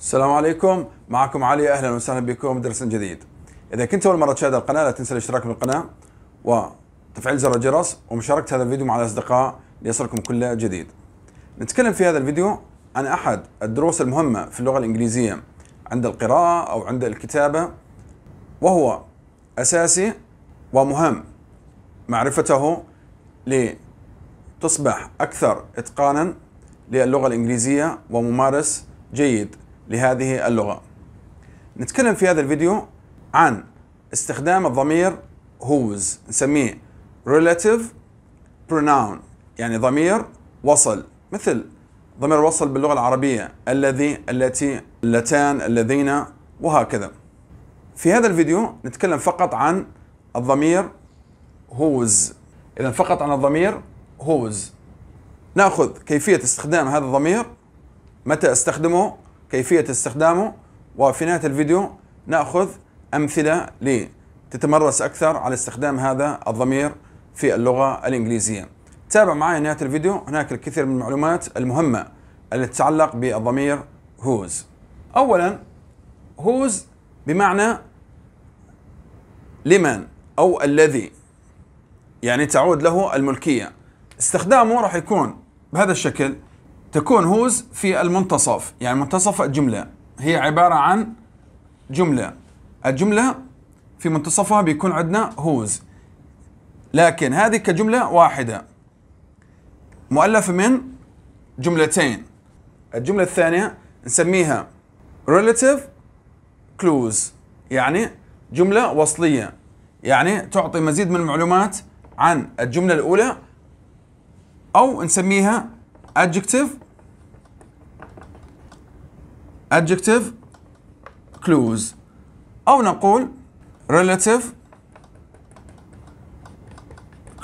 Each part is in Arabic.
السلام عليكم معكم علي اهلا وسهلا بكم درس جديد اذا كنت اول مره تشاهد القناه لا تنسى الاشتراك بالقناه وتفعيل زر الجرس ومشاركه هذا الفيديو مع الاصدقاء ليصلكم كل جديد نتكلم في هذا الفيديو عن احد الدروس المهمه في اللغه الانجليزيه عند القراءه او عند الكتابه وهو اساسي ومهم معرفته لتصبح اكثر اتقانا للغه الانجليزيه وممارس جيد لهذه اللغة نتكلم في هذا الفيديو عن استخدام الضمير هوز نسميه relative pronoun يعني ضمير وصل مثل ضمير وصل باللغة العربية الذي التي اللتان الذين وهكذا في هذا الفيديو نتكلم فقط عن الضمير هوز إذا فقط عن الضمير هوز ناخذ كيفية استخدام هذا الضمير متى استخدمه كيفية استخدامه وفي نهاية الفيديو نأخذ أمثلة لتتمرس أكثر على استخدام هذا الضمير في اللغة الإنجليزية تابع معي نهاية الفيديو هناك الكثير من المعلومات المهمة التي تتعلق بالضمير هوز أولا هوز بمعنى لمن أو الذي يعني تعود له الملكية استخدامه راح يكون بهذا الشكل تكون هوز في المنتصف يعني منتصف الجملة هي عبارة عن جملة الجملة في منتصفها بيكون عندنا هوز لكن هذه كجملة واحدة مؤلفة من جملتين الجملة الثانية نسميها relative clues يعني جملة وصلية يعني تعطي مزيد من المعلومات عن الجملة الأولى أو نسميها adjective adjective clues أو نقول relative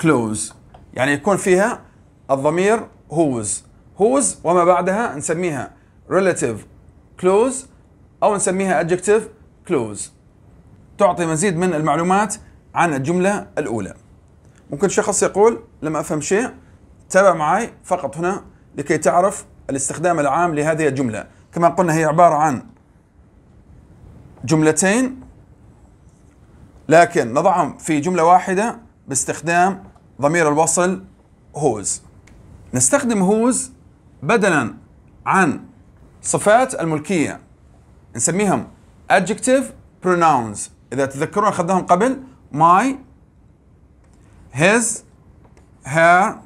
clues يعني يكون فيها الضمير whose whose وما بعدها نسميها relative clues أو نسميها adjective clues تعطي مزيد من المعلومات عن الجملة الأولى ممكن شخص يقول لم أفهم شيء تابع معي فقط هنا لكي تعرف الاستخدام العام لهذه الجملة كما قلنا هي عبارة عن جملتين لكن نضعهم في جملة واحدة باستخدام ضمير الوصل هوز نستخدم هوز بدلا عن صفات الملكية نسميهم adjective pronouns إذا تذكرون أخذناهم قبل my his her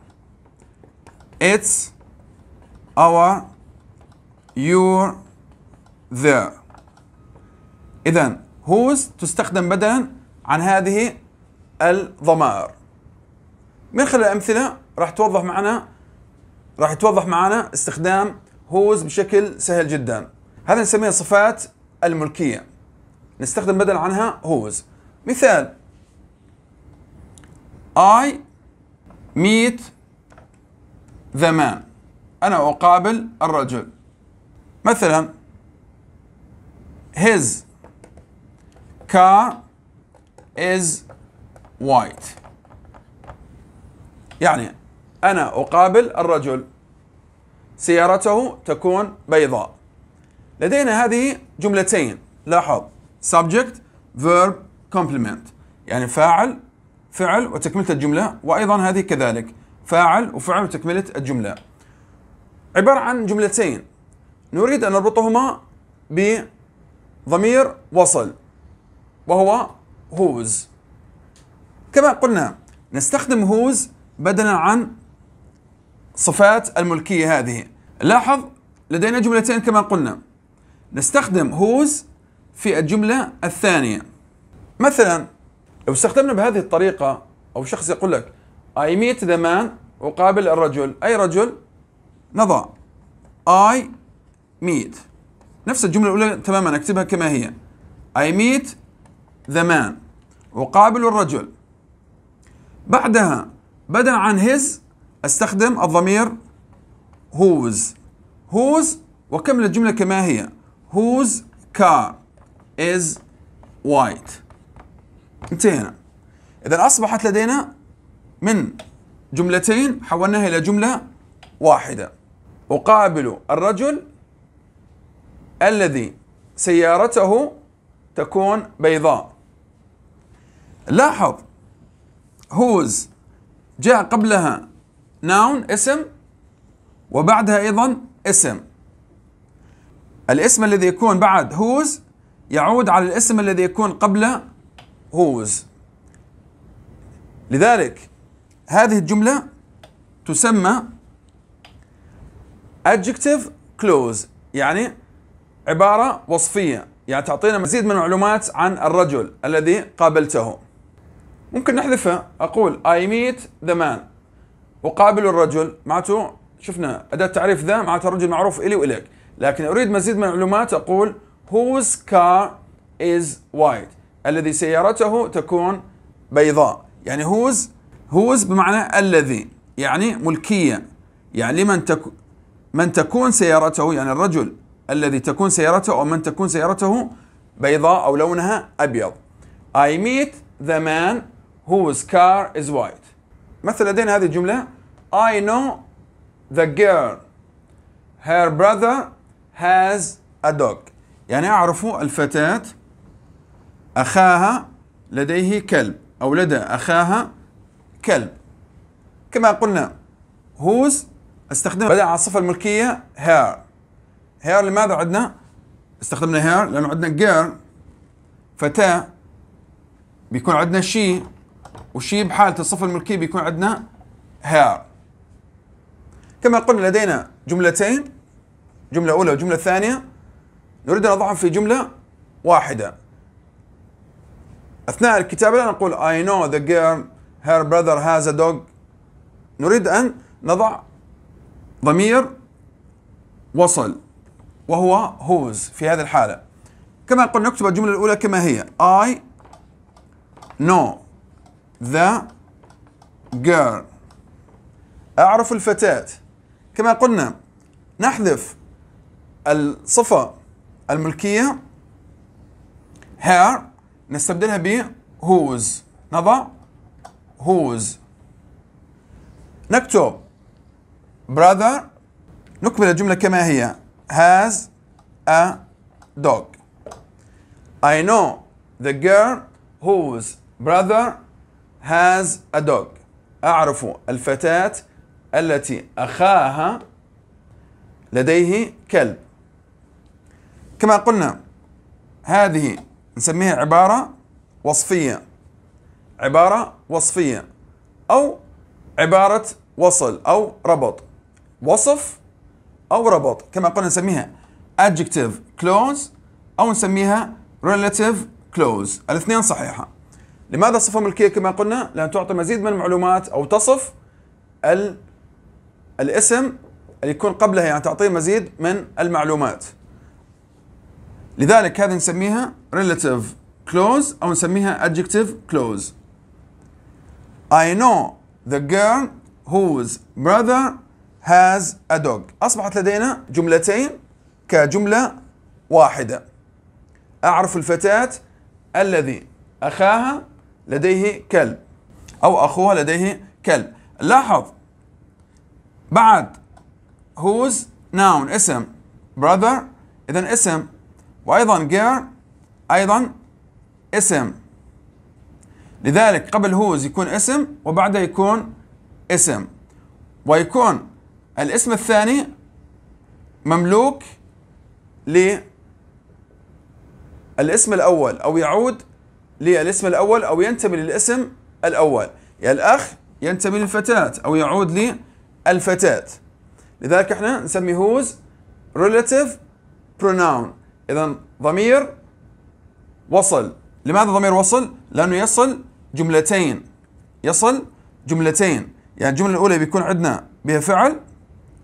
its our your there إذا whose تستخدم بدلا عن هذه الضمائر من خلال الأمثلة راح توضح معنا راح يتوضح معنا استخدام whose بشكل سهل جدا هذا نسميها صفات الملكية نستخدم بدلا عنها whose مثال I meet the man أنا أقابل الرجل مثلا his car is white يعني أنا أقابل الرجل سيارته تكون بيضاء لدينا هذه جملتين لاحظ subject verb complement يعني فاعل فعل وتكملة الجملة وأيضا هذه كذلك فاعل وفعل وتكملة الجملة عبارة عن جملتين نريد أن نربطهما بضمير وصل وهو هوز كما قلنا نستخدم هوز بدلا عن صفات الملكية هذه لاحظ لدينا جملتين كما قلنا نستخدم هوز في الجملة الثانية مثلا لو استخدمنا بهذه الطريقة أو شخص يقول لك I meet the man أقابل الرجل أي رجل نضع I meet نفس الجملة الأولى تماما أكتبها كما هي I meet the man أقابل الرجل بعدها بدلا عن his استخدم الضمير whose whose وكمل الجملة كما هي whose car is white انتهينا إذا أصبحت لدينا من جملتين حولناها إلى جملة واحدة أقابل الرجل الذي سيارته تكون بيضاء لاحظ هوز جاء قبلها ناون اسم وبعدها ايضا اسم الاسم الذي يكون بعد هوز يعود على الاسم الذي يكون قبل هوز لذلك هذه الجملة تسمى adjective clause يعني عبارة وصفية يعني تعطينا مزيد من المعلومات عن الرجل الذي قابلته ممكن نحذفها أقول I meet the man أقابل الرجل معناته شفنا أداة تعريف ذا معناته الرجل معروف إلي وإليك لكن أريد مزيد من المعلومات أقول whose car is white الذي سيارته تكون بيضاء يعني whose هوز بمعنى الذي يعني ملكية يعني لمن تكون من تكون سيارته يعني الرجل الذي تكون سيارته أو من تكون سيارته بيضاء أو لونها أبيض I meet the man whose car is white مثل لدينا هذه الجملة I know the girl her brother has a dog يعني أعرف الفتاة أخاها لديه كلب أو لدى أخاها كلب كما قلنا whose استخدم بدأ على الصفة الملكية her هير لماذا عندنا؟ استخدمنا هير لأنه عندنا جير فتاة بيكون عندنا شي وشي بحالة الصفة الملكية بيكون عندنا هير كما قلنا لدينا جملتين جملة أولى وجملة ثانية نريد أن نضعهم في جملة واحدة أثناء الكتابة لا نقول I know the girl her brother has a dog نريد أن نضع ضمير وصل وهو هوز في هذه الحالة كما قلنا نكتب الجملة الأولى كما هي I know the girl أعرف الفتاة كما قلنا نحذف الصفة الملكية her نستبدلها ب whose نضع whose نكتب brother نكمل الجملة كما هي has a dog. I know the girl whose brother has a dog. أعرف الفتاة التي أخاها لديه كلب. كما قلنا هذه نسميها عبارة وصفية. عبارة وصفية أو عبارة وصل أو ربط. وصف أو ربط كما قلنا نسميها adjective clause أو نسميها relative clause الاثنين صحيحة لماذا صفه ملكية كما قلنا؟ لأن تعطي مزيد من المعلومات أو تصف ال الاسم اللي يكون قبلها يعني تعطيه مزيد من المعلومات لذلك هذه نسميها relative clause أو نسميها adjective clause I know the girl whose brother has a dog أصبحت لدينا جملتين كجملة واحدة أعرف الفتاة الذي أخاها لديه كلب أو أخوها لديه كلب لاحظ بعد whose noun اسم brother إذا اسم وأيضا girl أيضا اسم لذلك قبل whose يكون اسم وبعده يكون اسم ويكون الاسم الثاني مملوك ل الاسم الأول أو يعود للاسم الأول أو ينتمي للاسم الأول يعني الأخ ينتمي للفتاة أو يعود للفتاة لذلك احنا نسمي هوز relative pronoun إذا ضمير وصل لماذا ضمير وصل؟ لأنه يصل جملتين يصل جملتين يعني الجملة الأولى بيكون عندنا بها فعل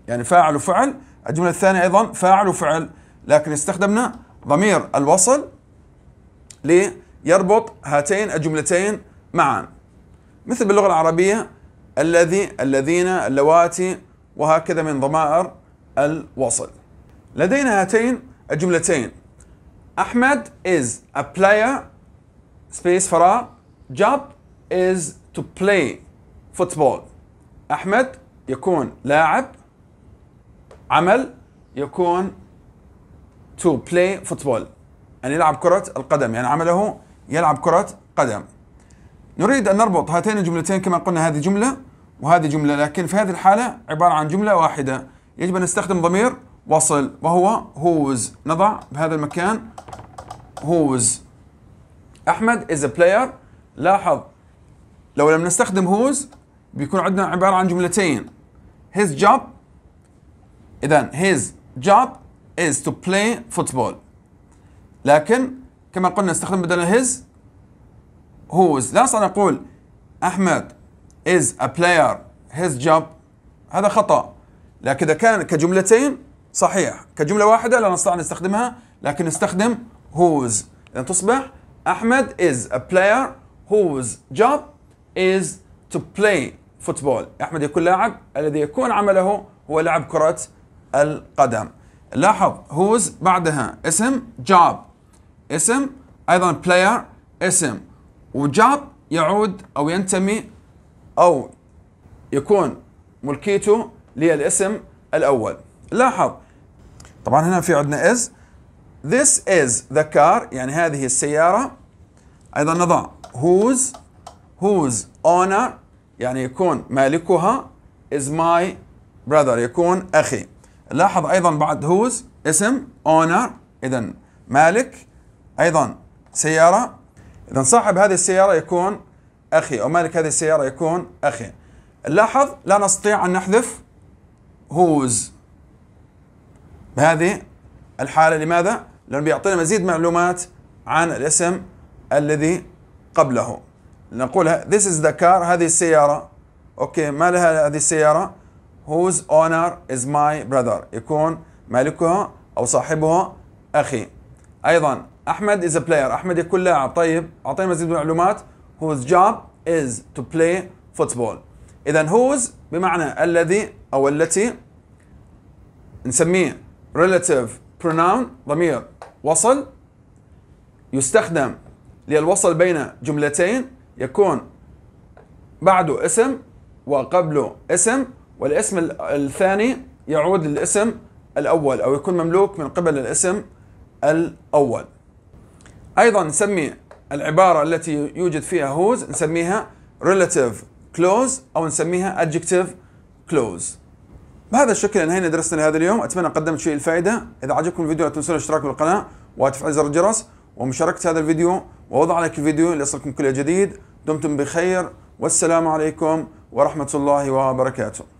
يعني فاعل وفعل الجملة الثانية أيضا فاعل وفعل لكن استخدمنا ضمير الوصل ليربط هاتين الجملتين معا مثل باللغة العربية الذي الذين اللواتي وهكذا من ضمائر الوصل لدينا هاتين الجملتين أحمد is a player space فراغ job is to play football أحمد يكون لاعب عمل يكون تو بلاي فوتبول أن يلعب كرة القدم يعني عمله يلعب كرة قدم نريد أن نربط هاتين الجملتين كما قلنا هذه جملة وهذه جملة لكن في هذه الحالة عبارة عن جملة واحدة يجب أن نستخدم ضمير وصل وهو هوز نضع بهذا المكان هوز أحمد is a player لاحظ لو لم نستخدم هوز بيكون عندنا عبارة عن جملتين his job إذا his job is to play football لكن كما قلنا نستخدم بدل his هوز لا أستطيع أن أحمد is a player his job هذا خطأ لكن إذا كان كجملتين صحيح كجملة واحدة لا نستطيع أن نستخدمها لكن نستخدم هوز إذا تصبح أحمد is a player whose job is to play football أحمد يكون لاعب الذي يكون عمله هو لعب كرة القدم لاحظ whose بعدها اسم job اسم ايضا player اسم وجاب يعود او ينتمي او يكون ملكيته للاسم الاول لاحظ طبعا هنا في عندنا is this is the car يعني هذه السياره ايضا نضع whose whose owner يعني يكون مالكها is my brother يكون اخي لاحظ ايضا بعد هوز اسم اونر اذا مالك ايضا سياره اذا صاحب هذه السياره يكون اخي او مالك هذه السياره يكون اخي لاحظ لا نستطيع ان نحذف هوز بهذه الحاله لماذا؟ لانه بيعطينا مزيد معلومات عن الاسم الذي قبله نقول this is the car هذه السياره اوكي ما لها هذه السياره whose owner is my brother يكون مالكه أو صاحبه أخي أيضا أحمد is a player أحمد يكون لاعب طيب اعطيني مزيد من المعلومات whose job is to play football إذا whose بمعنى الذي أو التي نسميه relative pronoun ضمير وصل يستخدم للوصل بين جملتين يكون بعده اسم وقبله اسم والاسم الثاني يعود للاسم الأول أو يكون مملوك من قبل الاسم الأول أيضا نسمي العبارة التي يوجد فيها هوز نسميها relative close أو نسميها adjective close بهذا الشكل انهينا درسنا لهذا اليوم اتمنى قدمت شيء الفائده اذا عجبكم الفيديو لا تنسون الاشتراك بالقناه وتفعيل زر الجرس ومشاركه هذا الفيديو ووضع لك الفيديو ليصلكم كل جديد دمتم بخير والسلام عليكم ورحمه الله وبركاته